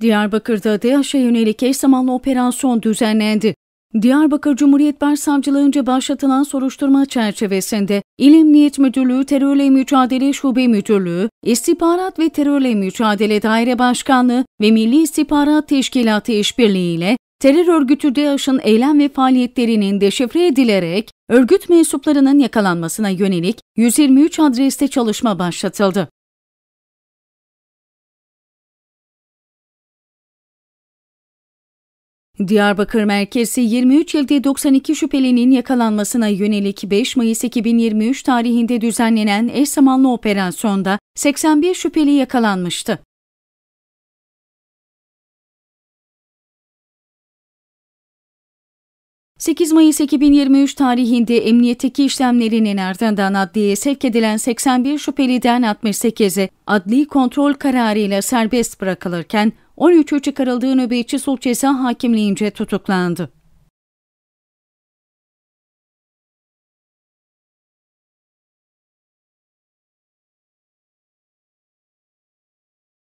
Diyarbakır'da DAEŞ'e yönelik eş zamanlı operasyon düzenlendi. Diyarbakır Cumhuriyet Başsavcılığınca başlatılan soruşturma çerçevesinde İl Emniyet Müdürlüğü Terörle Mücadele Şube Müdürlüğü, İstihbarat ve Terörle Mücadele Daire Başkanlığı ve Milli İstihbarat Teşkilatı İşbirliği ile terör örgütü DAEŞ'ın eylem ve faaliyetlerinin deşifre edilerek örgüt mensuplarının yakalanmasına yönelik 123 adreste çalışma başlatıldı. Diyarbakır merkezi 23 ilde 92 şüphelinin yakalanmasına yönelik 5 Mayıs 2023 tarihinde düzenlenen eş zamanlı operasyonda 81 şüpheli yakalanmıştı. ...8 Mayıs 2023 tarihinde emniyetteki işlemlerinin ardından adliyeye sevk edilen 81 şüpheliden 68'i adli kontrol kararıyla serbest bırakılırken 13'ü çıkarıldığı nöbetçi suç ceza hakimliğince tutuklandı.